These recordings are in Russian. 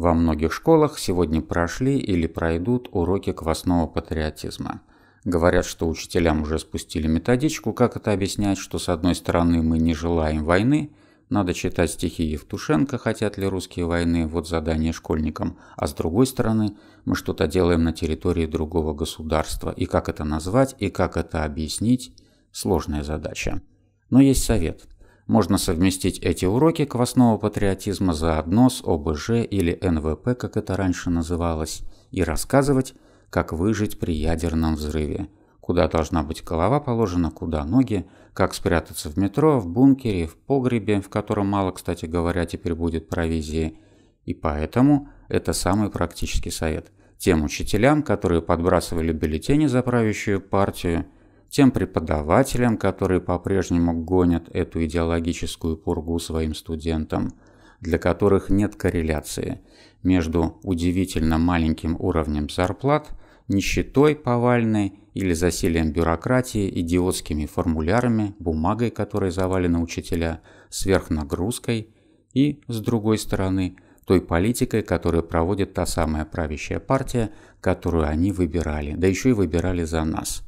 Во многих школах сегодня прошли или пройдут уроки квасного патриотизма. Говорят, что учителям уже спустили методичку, как это объяснять, что с одной стороны мы не желаем войны, надо читать стихи Евтушенко «Хотят ли русские войны?» Вот задание школьникам. А с другой стороны, мы что-то делаем на территории другого государства. И как это назвать, и как это объяснить – сложная задача. Но есть совет – можно совместить эти уроки квасного патриотизма заодно с ОБЖ или НВП, как это раньше называлось, и рассказывать, как выжить при ядерном взрыве, куда должна быть голова положена, куда ноги, как спрятаться в метро, в бункере, в погребе, в котором мало, кстати говоря, теперь будет провизии. И поэтому это самый практический совет. Тем учителям, которые подбрасывали бюллетени за правящую партию – тем преподавателям, которые по-прежнему гонят эту идеологическую пургу своим студентам, для которых нет корреляции между удивительно маленьким уровнем зарплат, нищетой повальной или засилием бюрократии, идиотскими формулярами, бумагой, которой завалена учителя, сверхнагрузкой и, с другой стороны, той политикой, которую проводит та самая правящая партия, которую они выбирали, да еще и выбирали за нас –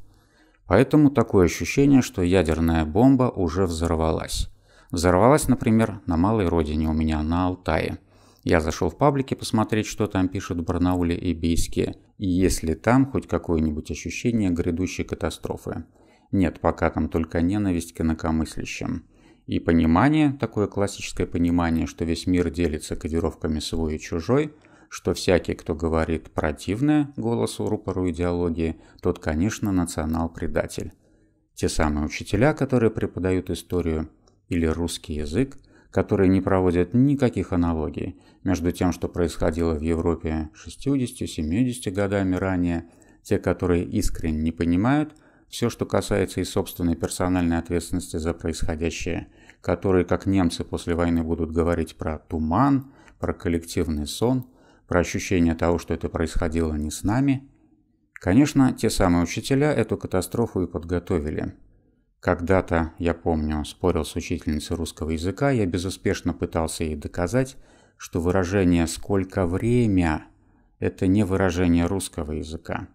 Поэтому такое ощущение, что ядерная бомба уже взорвалась. Взорвалась, например, на малой родине у меня, на Алтае. Я зашел в паблики посмотреть, что там пишут в Барнауле и Бийске, и есть ли там хоть какое-нибудь ощущение грядущей катастрофы. Нет, пока там только ненависть к инакомыслящим. И понимание, такое классическое понимание, что весь мир делится кодировками свой и чужой – что всякий, кто говорит противное голосу рупору идеологии, тот, конечно, национал-предатель. Те самые учителя, которые преподают историю или русский язык, которые не проводят никаких аналогий между тем, что происходило в Европе 60-70 годами ранее, те, которые искренне не понимают все, что касается и собственной персональной ответственности за происходящее, которые, как немцы после войны, будут говорить про туман, про коллективный сон – про ощущение того, что это происходило не с нами. Конечно, те самые учителя эту катастрофу и подготовили. Когда-то, я помню, спорил с учительницей русского языка, я безуспешно пытался ей доказать, что выражение «сколько время» – это не выражение русского языка.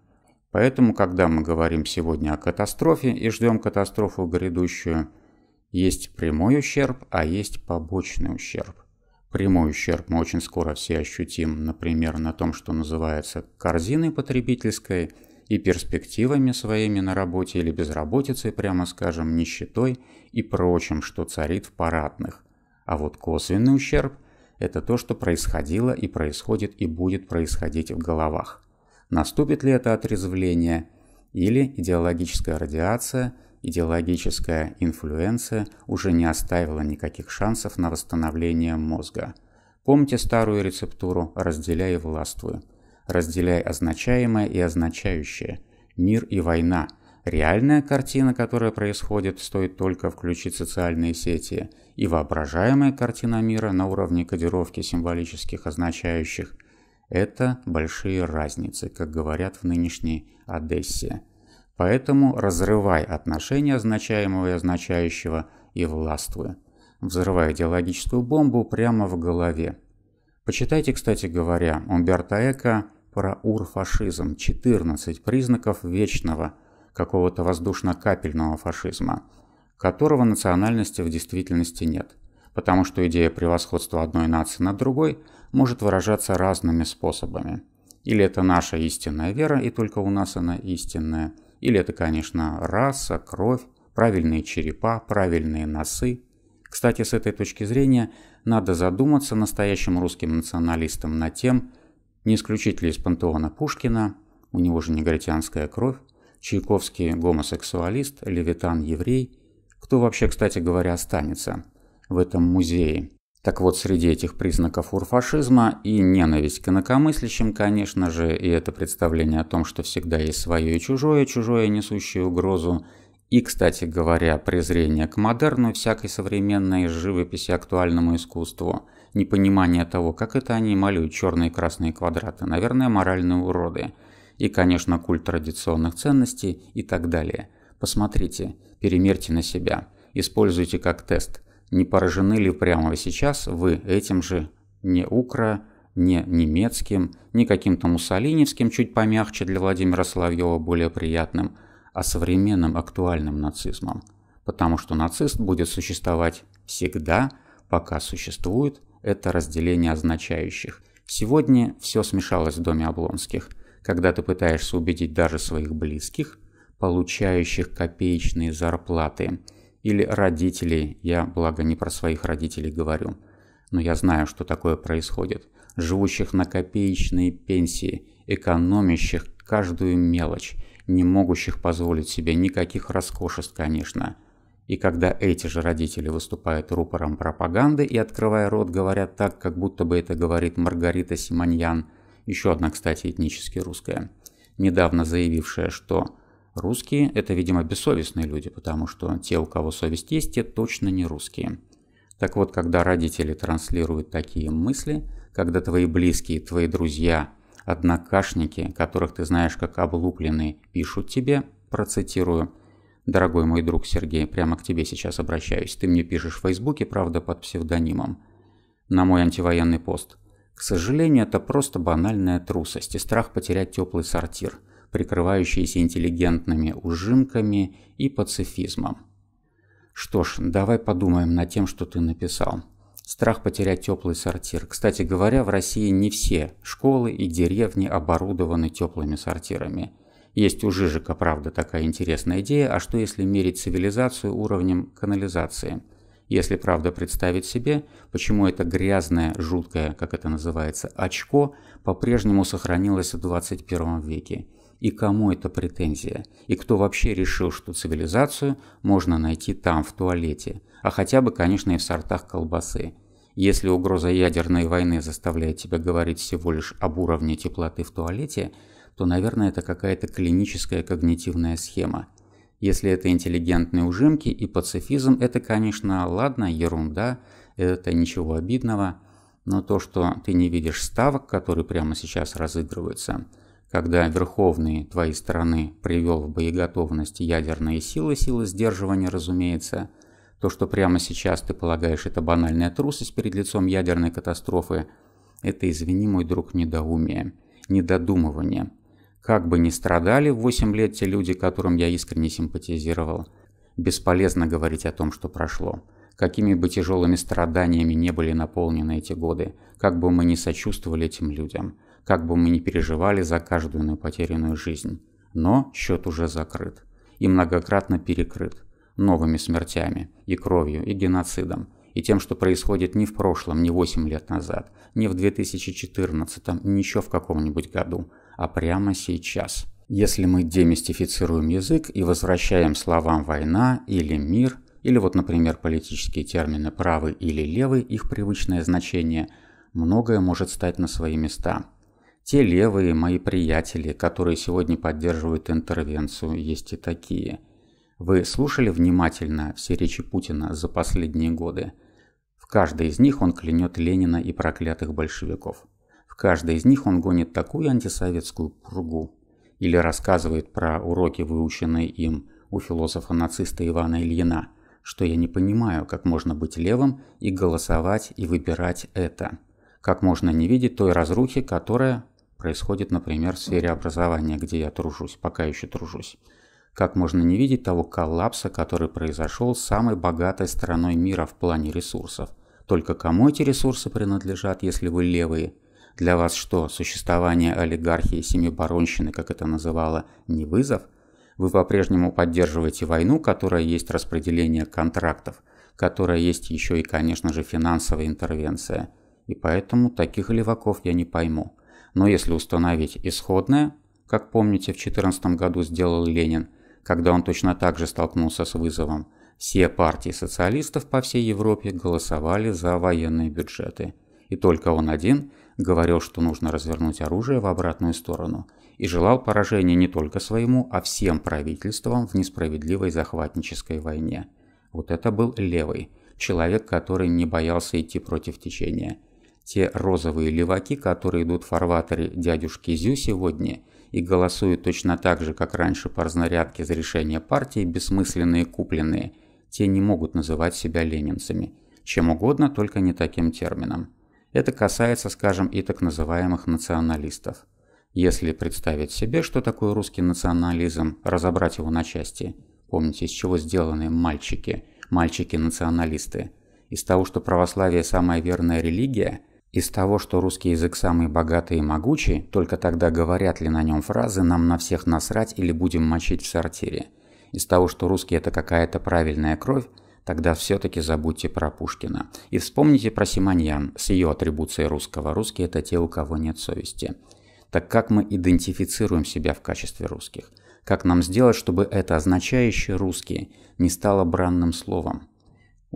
Поэтому, когда мы говорим сегодня о катастрофе и ждем катастрофу грядущую, есть прямой ущерб, а есть побочный ущерб. Прямой ущерб мы очень скоро все ощутим, например, на том, что называется корзиной потребительской, и перспективами своими на работе или безработицей, прямо скажем, нищетой и прочим, что царит в парадных. А вот косвенный ущерб – это то, что происходило и происходит и будет происходить в головах. Наступит ли это отрезвление или идеологическая радиация – идеологическая инфлюенция уже не оставила никаких шансов на восстановление мозга. Помните старую рецептуру «разделяй и властвуй». Разделяй означаемое и означающее. Мир и война. Реальная картина, которая происходит, стоит только включить социальные сети, и воображаемая картина мира на уровне кодировки символических означающих – это большие разницы, как говорят в нынешней Одессе. Поэтому разрывай отношения означаемого и означающего и властвуй. Взрывай идеологическую бомбу прямо в голове. Почитайте, кстати говоря, Умберто Эко про урфашизм 14 признаков вечного какого-то воздушно-капельного фашизма, которого национальности в действительности нет, потому что идея превосходства одной нации над другой может выражаться разными способами. Или это наша истинная вера, и только у нас она истинная – или это, конечно, раса, кровь, правильные черепа, правильные носы. Кстати, с этой точки зрения надо задуматься настоящим русским националистам над тем, не исключить ли из пантеона Пушкина, у него же негритянская кровь, Чайковский гомосексуалист, Левитан еврей, кто вообще, кстати говоря, останется в этом музее – так вот, среди этих признаков урфашизма и ненависть к инакомыслящим, конечно же, и это представление о том, что всегда есть свое и чужое, чужое несущее угрозу, и, кстати говоря, презрение к модерну, всякой современной живописи, актуальному искусству, непонимание того, как это они малюют черные и красные квадраты, наверное, моральные уроды, и, конечно, культ традиционных ценностей и так далее. Посмотрите, перемерьте на себя, используйте как тест – не поражены ли прямо сейчас вы этим же не укра не немецким, не каким-то муссолиневским, чуть помягче для Владимира Соловьева более приятным, а современным актуальным нацизмом. Потому что нацист будет существовать всегда, пока существует это разделение означающих. Сегодня все смешалось в доме Облонских. Когда ты пытаешься убедить даже своих близких, получающих копеечные зарплаты – или родителей, я, благо, не про своих родителей говорю, но я знаю, что такое происходит, живущих на копеечные пенсии, экономящих каждую мелочь, не могущих позволить себе никаких роскошеств, конечно. И когда эти же родители выступают рупором пропаганды и, открывая рот, говорят так, как будто бы это говорит Маргарита Симоньян, еще одна, кстати, этнически русская, недавно заявившая, что Русские – это, видимо, бессовестные люди, потому что те, у кого совесть есть, те точно не русские. Так вот, когда родители транслируют такие мысли, когда твои близкие, твои друзья, однокашники, которых ты знаешь как облупленные, пишут тебе, процитирую, «Дорогой мой друг Сергей, прямо к тебе сейчас обращаюсь. Ты мне пишешь в Фейсбуке, правда, под псевдонимом. На мой антивоенный пост. К сожалению, это просто банальная трусость и страх потерять теплый сортир прикрывающиеся интеллигентными ужимками и пацифизмом. Что ж, давай подумаем над тем, что ты написал. Страх потерять теплый сортир. Кстати говоря, в России не все школы и деревни оборудованы теплыми сортирами. Есть у Жижика, правда, такая интересная идея, а что если мерить цивилизацию уровнем канализации? Если правда представить себе, почему это грязное, жуткое, как это называется, очко по-прежнему сохранилось в 21 веке и кому это претензия, и кто вообще решил, что цивилизацию можно найти там, в туалете, а хотя бы, конечно, и в сортах колбасы. Если угроза ядерной войны заставляет тебя говорить всего лишь об уровне теплоты в туалете, то, наверное, это какая-то клиническая когнитивная схема. Если это интеллигентные ужимки и пацифизм, это, конечно, ладно, ерунда, это ничего обидного, но то, что ты не видишь ставок, которые прямо сейчас разыгрываются – когда Верховный твоей страны привел в боеготовность ядерные силы, силы сдерживания, разумеется, то, что прямо сейчас ты полагаешь это банальная трусость перед лицом ядерной катастрофы, это, извини, мой друг, недоумие, недодумывание. Как бы ни страдали в 8 лет те люди, которым я искренне симпатизировал, бесполезно говорить о том, что прошло. Какими бы тяжелыми страданиями не были наполнены эти годы, как бы мы ни сочувствовали этим людям – как бы мы ни переживали за каждую потерянную жизнь. Но счет уже закрыт. И многократно перекрыт. Новыми смертями, и кровью, и геноцидом, и тем, что происходит не в прошлом, не 8 лет назад, не в 2014, не еще в каком-нибудь году, а прямо сейчас. Если мы демистифицируем язык и возвращаем словам «война» или «мир», или вот, например, политические термины «правый» или «левый», их привычное значение, многое может стать на свои места – те левые мои приятели, которые сегодня поддерживают интервенцию, есть и такие. Вы слушали внимательно все речи Путина за последние годы? В каждой из них он клянет Ленина и проклятых большевиков. В каждой из них он гонит такую антисоветскую пургу. Или рассказывает про уроки, выученные им у философа-нациста Ивана Ильина, что я не понимаю, как можно быть левым и голосовать и выбирать это. Как можно не видеть той разрухи, которая происходит, например, в сфере образования, где я тружусь, пока еще тружусь. Как можно не видеть того коллапса, который произошел с самой богатой страной мира в плане ресурсов? Только кому эти ресурсы принадлежат, если вы левые? Для вас что, существование олигархии семибаронщины, как это называло, не вызов? Вы по-прежнему поддерживаете войну, которая есть распределение контрактов, которая есть еще и, конечно же, финансовая интервенция. И поэтому таких леваков я не пойму. Но если установить исходное, как помните, в 2014 году сделал Ленин, когда он точно так же столкнулся с вызовом, все партии социалистов по всей Европе голосовали за военные бюджеты. И только он один говорил, что нужно развернуть оружие в обратную сторону, и желал поражения не только своему, а всем правительствам в несправедливой захватнической войне. Вот это был левый, человек, который не боялся идти против течения – те розовые леваки, которые идут в фарватере дядюшки Зю сегодня и голосуют точно так же, как раньше по разнарядке за решение партии, бессмысленные купленные, те не могут называть себя ленинцами. Чем угодно, только не таким термином. Это касается, скажем, и так называемых националистов. Если представить себе, что такое русский национализм, разобрать его на части. Помните, из чего сделаны мальчики, мальчики-националисты. Из того, что православие – самая верная религия – из того, что русский язык самый богатый и могучий, только тогда говорят ли на нем фразы «нам на всех насрать» или «будем мочить в сортире». Из того, что русский – это какая-то правильная кровь, тогда все-таки забудьте про Пушкина. И вспомните про Симоньян с ее атрибуцией русского. Русские – это те, у кого нет совести. Так как мы идентифицируем себя в качестве русских? Как нам сделать, чтобы это означающее «русские» не стало бранным словом?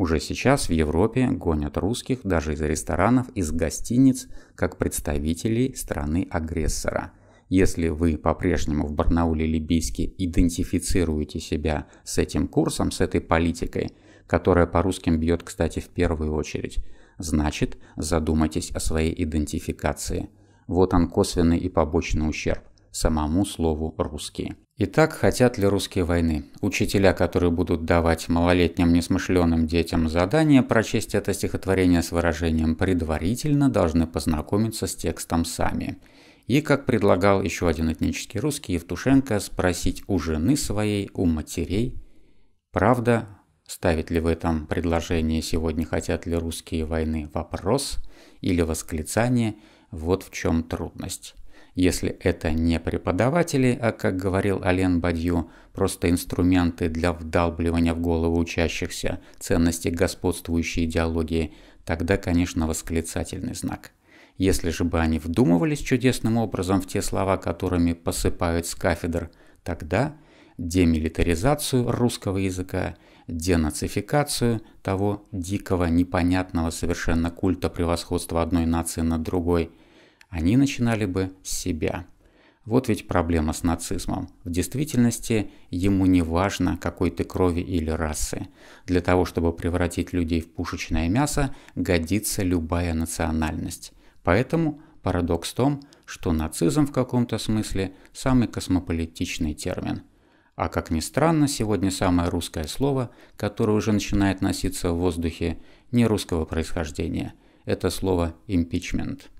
Уже сейчас в Европе гонят русских даже из ресторанов, из гостиниц, как представителей страны-агрессора. Если вы по-прежнему в Барнауле Либийске идентифицируете себя с этим курсом, с этой политикой, которая по русским бьет, кстати, в первую очередь, значит, задумайтесь о своей идентификации. Вот он косвенный и побочный ущерб самому слову «русские». Итак, хотят ли русские войны? Учителя, которые будут давать малолетним несмышленым детям задание прочесть это стихотворение с выражением «предварительно», должны познакомиться с текстом сами. И, как предлагал еще один этнический русский Евтушенко, спросить у жены своей, у матерей, правда, ставит ли в этом предложении «сегодня хотят ли русские войны» вопрос или восклицание, вот в чем трудность если это не преподаватели, а, как говорил Ален Бадью, просто инструменты для вдалбливания в голову учащихся ценности господствующей идеологии, тогда, конечно, восклицательный знак. Если же бы они вдумывались чудесным образом в те слова, которыми посыпают с кафедр, тогда демилитаризацию русского языка, денацификацию того дикого, непонятного совершенно культа превосходства одной нации над другой – они начинали бы с себя. Вот ведь проблема с нацизмом. В действительности ему не важно, какой ты крови или расы. Для того, чтобы превратить людей в пушечное мясо, годится любая национальность. Поэтому парадокс в том, что нацизм в каком-то смысле самый космополитичный термин. А как ни странно, сегодня самое русское слово, которое уже начинает носиться в воздухе, не русского происхождения. Это слово «импичмент».